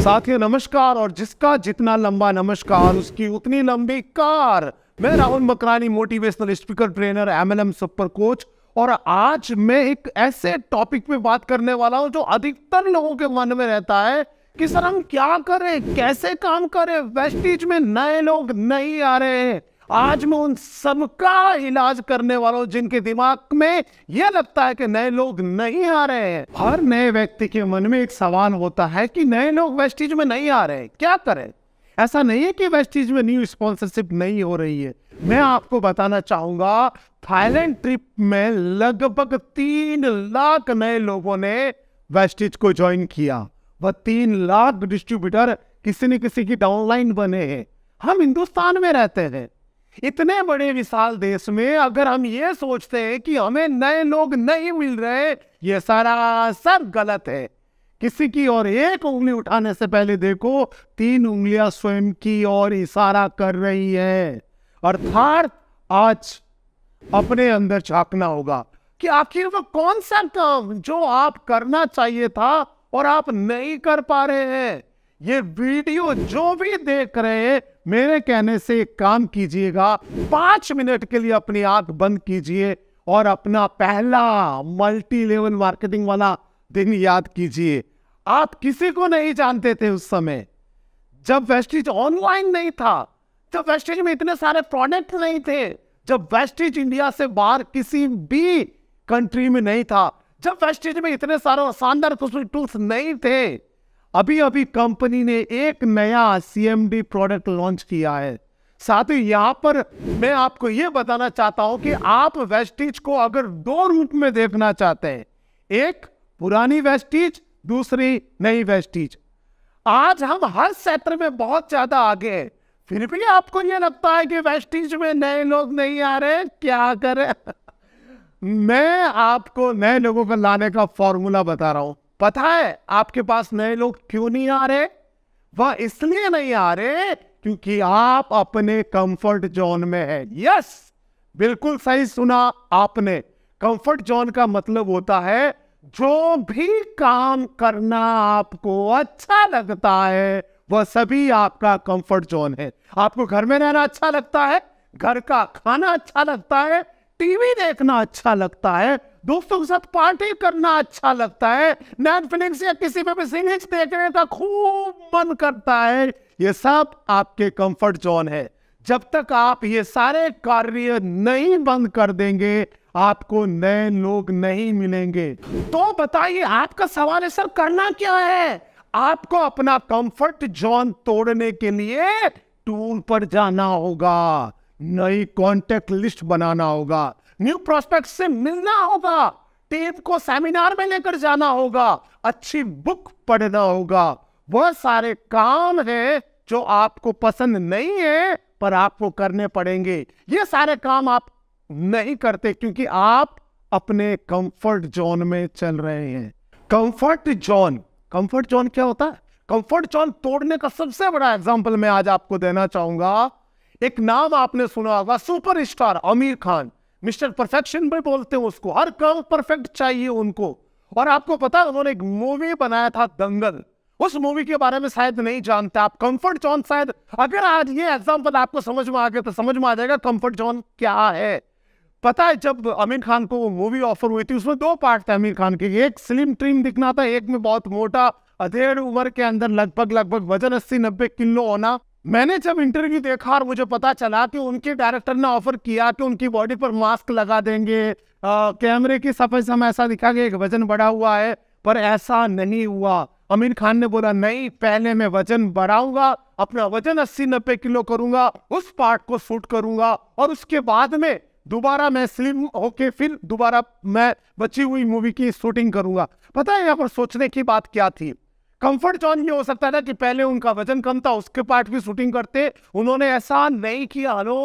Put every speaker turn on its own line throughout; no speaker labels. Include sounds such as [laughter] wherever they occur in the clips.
साथियों नमस्कार और जिसका जितना लंबा नमस्कार उसकी उतनी लंबी कार मैं Rahul Makrani motivational speaker trainer MLM super coach और आज मैं एक ऐसे टॉपिक पे बात करने वाला हूं जो अधिकतर लोगों के मन में रहता है कि सर हम क्या करें कैसे काम करें वेस्टीज में नए लोग नहीं आ रहे हैं आज मैं उन सबका इलाज करने वाला हूँ जिनके दिमाग में यह लगता है कि नए लोग नहीं आ रहे हैं हर नए व्यक्ति के मन में एक सवाल होता है कि नए लोग वेस्टिज में नहीं आ रहे हैं क्या करें ऐसा नहीं है कि वेस्टिज में न्यू स्पॉन्सरशिप नहीं हो रही है मैं आपको बताना चाहूंगा थाईलैंड ट्रिप में लगभग तीन लाख नए लोगों ने वेस्टिज को ज्वाइन किया वह तीन लाख डिस्ट्रीब्यूटर किसी न किसी की डाउनलाइन बने हैं हम हिंदुस्तान में रहते हैं इतने बड़े विशाल देश में अगर हम ये सोचते हैं कि हमें नए लोग नहीं मिल रहे ये सारा सब गलत है किसी की और एक उंगली उठाने से पहले देखो तीन उंगलियां स्वयं की ओर इशारा कर रही है अर्थात आज अपने अंदर झांकना होगा कि आखिर वो कौन सा काम जो आप करना चाहिए था और आप नहीं कर पा रहे हैं ये वीडियो जो भी देख रहे हैं मेरे कहने से एक काम कीजिएगा पांच मिनट के लिए अपनी आंख बंद कीजिए और अपना पहला मल्टी लेवल मार्केटिंग वाला दिन याद कीजिए आप किसी को नहीं जानते थे उस समय जब वेस्टिज ऑनलाइन नहीं था जब वेस्टिज में इतने सारे प्रोडक्ट नहीं थे जब वेस्टिज इंडिया से बाहर किसी भी कंट्री में नहीं था जब वेस्टिज में इतने सारे शानदार टूल्स नहीं थे अभी अभी कंपनी ने एक नया सीएमडी प्रोडक्ट लॉन्च किया है साथ ही यहाँ पर मैं आपको ये बताना चाहता हूं कि आप वेस्टिज को अगर दो रूप में देखना चाहते हैं एक पुरानी वेस्टिज दूसरी नई वेस्टिज आज हम हर क्षेत्र में बहुत ज्यादा आगे हैं फिर भी आपको यह लगता है कि वेस्टिज में नए लोग नहीं आ रहे क्या करें [laughs] मैं आपको नए लोगों को लाने का फॉर्मूला बता रहा हूं पता है आपके पास नए लोग क्यों नहीं आ रहे वह इसलिए नहीं आ रहे क्योंकि आप अपने कंफर्ट जोन में हैं यस बिल्कुल सही सुना आपने कंफर्ट जोन का मतलब होता है जो भी काम करना आपको अच्छा लगता है वह सभी आपका कंफर्ट जोन है आपको घर में रहना अच्छा लगता है घर का खाना अच्छा लगता है टीवी देखना अच्छा लगता है दोस्तों के साथ पार्टी करना अच्छा लगता है नेटफ्लिक्स या किसी पे भी सीरीज देखने का खूब मन करता है ये सब आपके कंफर्ट जोन है जब तक आप ये सारे कार्य नहीं बंद कर देंगे आपको नए लोग नहीं मिलेंगे तो बताइए आपका सवाल है सर करना क्या है आपको अपना कंफर्ट जोन तोड़ने के लिए टूर पर जाना होगा नई कॉन्टेक्ट लिस्ट बनाना होगा न्यू प्रोस्पेक्ट से मिलना होगा टीम को सेमिनार में लेकर जाना होगा अच्छी बुक पढ़ना होगा वह सारे काम है जो आपको पसंद नहीं है पर आपको करने पड़ेंगे ये सारे काम आप नहीं करते क्योंकि आप अपने कंफर्ट जोन में चल रहे हैं कंफर्ट जोन कंफर्ट जोन क्या होता है कंफर्ट जोन तोड़ने का सबसे बड़ा एग्जांपल मैं आज आपको देना चाहूंगा एक नाम आपने सुना होगा super star Aamir Khan mister perfection भी बोलते हैं उसको हर काम परफेक्ट चाहिए उनको और आपको पता उन्होंने एक मूवी बनाया था दंगल उस मूवी के बारे में शायद नहीं जानते आप कंफर्ट जोन शायद अगर आज ये एग्जाम्पल आपको समझ में आ गया तो समझ में आ जाएगा कंफर्ट जोन क्या है पता है जब आमिर खान को वो मूवी ऑफर हुई थी उसमें दो पार्ट थे आमिर खान के एक स्लिम ट्रिम दिखना था एक में बहुत मोटा अधेड़ उम्र के अंदर लगभग लगभग वजन अस्सी नब्बे किलो होना मैंने जब इंटरव्यू देखा और मुझे पता चला कि उनके डायरेक्टर ने ऑफर किया कि उनकी बॉडी पर मास्क लगा देंगे कैमरे की सफेद हम ऐसा दिखा गया एक वजन बढ़ा हुआ है पर ऐसा नहीं हुआ आमिर खान ने बोला नहीं पहले मैं वजन बढ़ाऊंगा अपना वजन अस्सी नब्बे किलो करूंगा उस पार्ट को शूट करूंगा और उसके बाद में दोबारा मैं स्लिम होके फिर दोबारा मैं बची हुई मूवी की शूटिंग करूंगा पता है यहाँ पर सोचने की बात क्या थी कंफर्ट जोन ये हो सकता था कि पहले उनका वजन कम था उसके पार्ट भी शूटिंग करते उन्होंने ऐसा नहीं किया हेलो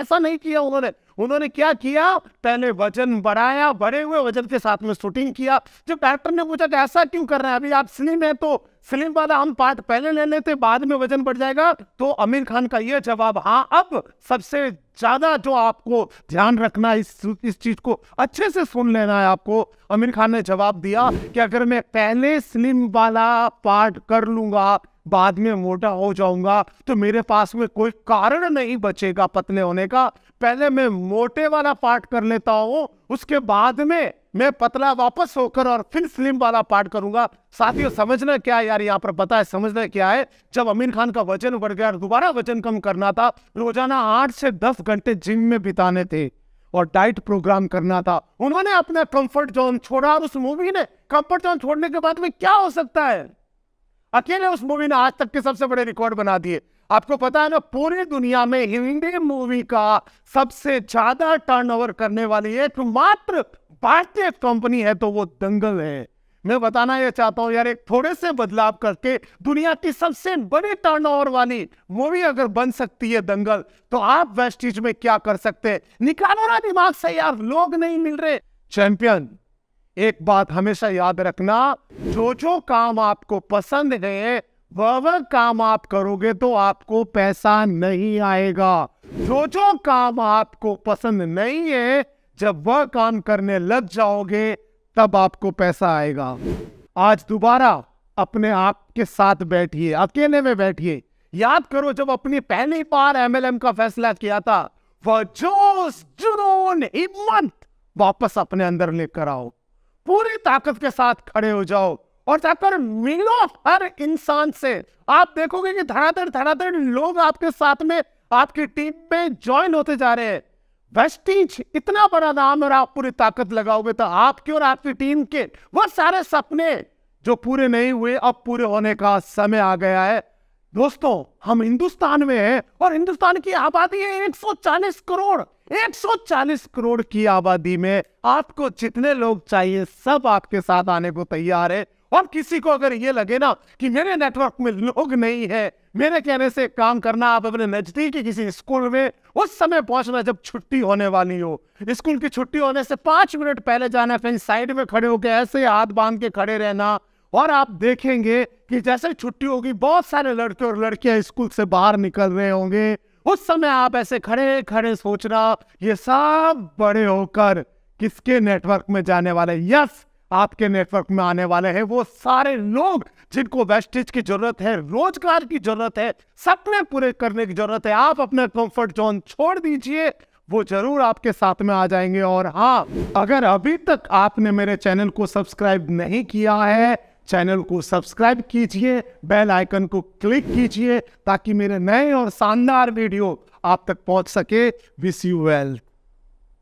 ऐसा नहीं किया उन्होंने उन्होंने क्या किया पहले वजन बढ़ाया बढ़े हुए वजन के साथ में शूटिंग किया जब डॉक्टर ने पूछा कि ऐसा क्यों कर रहे हैं अभी आप स्लिम है तो स्लिम वाला हम पार्ट पहले ले लेते बाद में वजन बढ़ जाएगा तो आमिर खान का यह जवाब हाँ अब सबसे ज्यादा जो आपको ध्यान रखना इस इस चीज को अच्छे से सुन लेना है आपको आमिर खान ने जवाब दिया कि अगर मैं पहले स्लिम वाला पार्ट कर लूंगा बाद में मोटा हो जाऊंगा तो मेरे पास में कोई कारण नहीं बचेगा पतले होने का पहले मैं मोटे वाला पार्ट कर लेता हूं उसके बाद में मैं पतला वापस होकर और फिर स्लिम वाला पार्ट करूंगा साथियों समझना क्या है यार यहाँ पर पता है समझना क्या है जब अमीर खान का वजन बढ़ गया दोबारा वजन कम करना था रोजाना आठ से दस घंटे जिम में बिताने थे और डाइट प्रोग्राम करना था उन्होंने अपना कंफर्ट जोन छोड़ा और उस मूवी ने कंफर्ट जोन छोड़ने के बाद में क्या हो सकता है अकेले उस मूवी ने आज तक के सबसे बड़े रिकॉर्ड बना दिए आपको पता है ना पूरी दुनिया में हिंदी मूवी का सबसे ज्यादा टर्नओवर करने वाली एक मात्र भारतीय कंपनी है तो वो दंगल है मैं बताना यह चाहता हूं यार एक थोड़े से बदलाव करके दुनिया की सबसे बड़ी टर्नओवर वाली मूवी अगर बन सकती है दंगल तो आप वेस्टीज में क्या कर सकते हैं निकालो ना दिमाग से यार लोग नहीं मिल रहे चैंपियन एक बात हमेशा याद रखना जो जो काम आपको पसंद है वह वह काम आप करोगे तो आपको पैसा नहीं आएगा जो जो काम आपको पसंद नहीं है जब वह काम करने लग जाओगे तब आपको पैसा आएगा आज दोबारा अपने आप के साथ बैठिए अकेले में बैठिए याद करो जब अपनी पहली बार एमएलएम का फैसला किया था वह जोश जुनून हिम्मत वापस अपने अंदर लेकर आओ पूरी ताकत के साथ खड़े हो जाओ और जाकर मिलो हर इंसान से आप देखोगे कि धड़ाधड़ धड़ाधड़ लोग आपके साथ में आपकी टीम में ज्वाइन होते जा रहे हैं वेस्टीज इतना बड़ा नाम और आप पूरी ताकत लगाओगे तो आपके और आपकी टीम के वो सारे सपने जो पूरे नहीं हुए अब पूरे होने का समय आ गया है दोस्तों हम हिंदुस्तान में हैं और हिंदुस्तान की आबादी है 140 करोड़ 140 करोड़ की आबादी में आपको जितने लोग चाहिए सब आपके साथ आने को तैयार है और किसी को अगर ये लगे ना कि मेरे नेटवर्क में लोग नहीं है मेरे कहने से काम करना आप अपने नजदीकी किसी स्कूल में उस समय पहुंचना जब छुट्टी होने वाली हो स्कूल की छुट्टी होने से पांच मिनट पहले जाना फिर साइड में खड़े होकर ऐसे हाथ बांध के खड़े रहना और आप देखेंगे कि जैसे छुट्टी होगी बहुत सारे लड़के और लड़कियां स्कूल से बाहर निकल रहे होंगे उस समय आप ऐसे खड़े खड़े सोचना ये सब बड़े होकर किसके नेटवर्क में जाने वाले यस आपके नेटवर्क में आने वाले हैं वो सारे लोग जिनको वेस्टेज की जरूरत है रोजगार की जरूरत है सपने पूरे करने की जरूरत है आप अपना कंफर्ट जोन छोड़ दीजिए वो जरूर आपके साथ में आ जाएंगे और हाँ अगर अभी तक आपने मेरे चैनल को सब्सक्राइब नहीं किया है चैनल को सब्सक्राइब कीजिए बेल आइकन को क्लिक कीजिए ताकि मेरे नए और शानदार वीडियो आप तक पहुंच सके विश यू वेल्थ